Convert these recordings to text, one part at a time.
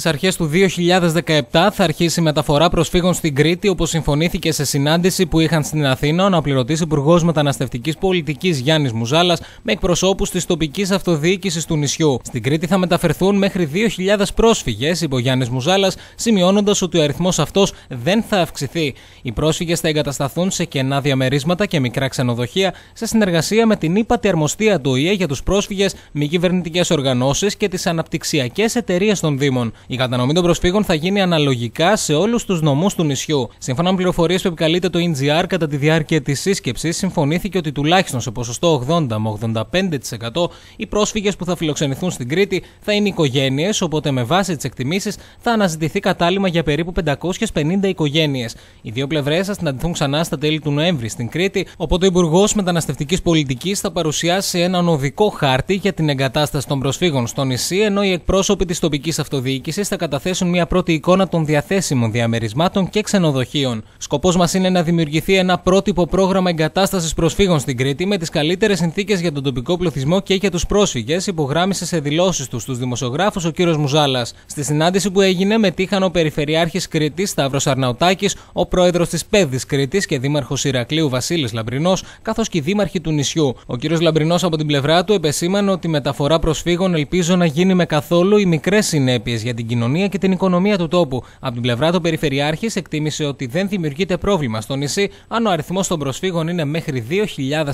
στις αρχές του 2017 θα αρχίσει η μεταφορά προσφύγων στην Κρήτη, όπως συμφωνήθηκε σε συνάντηση που είχαν στην Αθήνα ο αναπληρωτής Υπουργός Μεταναστευτικής Πολιτικής Γιάννης Μουζάλας με εκπροσώπους της τοπικής αυτοδιοίκησης του νησιού. Στην Κρήτη θα μεταφερθούν μέχρι 2.000 πρόσφυγες, είπε ο Γιάννης Μουζάλας, σημειώνοντας ότι ο αριθμός αυτός δεν θα αυξηθεί. Οι πρόσφυγες θα εγκατασταθούν σε κενά διαμερίσματα και μικρά ξενοδοχεία σε συνεργασία με την ύπατη αρμοστία του ΟΗΕ για τους πρόσφυγες, μη κυβερνητικές οργανώσεις και τις αναπτυξιακές εταιρείες των Δήμων. Η κατανομή των προσφύγων θα γίνει αναλογικά σε όλους τους νομούς του νησιού. Σύμφωνα με πληροφορίες που επικαλείται το NGR, κατά τη διάρκεια της σύσκεψης συμφωνήθηκε ότι τουλάχιστον σε ποσοστό 80 με 85% οι πρόσφυγες που θα φιλοξενηθούν στην Κρήτη θα είναι οικογένειες, οπότε με βάση τις εκτιμήσεις θα αναζητηθεί κατάλημα για περίπου 550 οικογένειες. Οι δύο πλευρές θα συναντηθούν ξανά στα τέλη του Νοέμβρη στην Κρήτη, οπότε ο Υπουργός Μεταναστευτικής Πολιτικής θα παρουσιάσει έναν οδικό χάρτη για την εγκατάσταση των προσφύγων στο νησί, ενώ οι εκπρόσωποι της τοπικής αυτοδιοίκησης διοίκηση θα καταθέσουν μια πρώτη εικόνα των διαθέσιμων διαμερισμάτων και ξενοδοχείων. Σκοπός μας είναι να δημιουργηθεί ένα πρότυπο πρόγραμμα εγκατάστασης προσφύγων στην Κρήτη με τις καλύτερες συνθήκες για τον τοπικό πληθυσμό και για τους πρόσφυγες, υπογράμμισε σε δηλώσεις τους στου δημοσιογράφους ο κ. Μουζάλας. Στη συνάντηση που έγινε, μετήχαν ο Περιφερειάρχης Κρήτης Σταύρος Αρναουτάκης, ο πρόεδρος της Πέδης Κρήτης και δήμαρχος Ηρακλείου Βασίλης Λαμπρινός, καθώς και οι δήμαρχοι του νησιού. Ο κ. Λαμπρινός από την πλευρά του επεσήμανε ότι η μεταφορά προσφύγων ελπίζω να γίνει με καθόλου οι μικρές συνέπειες για την την κοινωνία και την οικονομία του τόπου. Από την πλευρά του Περιφερειάρχης, εκτίμησε ότι δεν δημιουργείται πρόβλημα στο νησί αν ο αριθμός των προσφύγων είναι μέχρι 2.000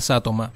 άτομα.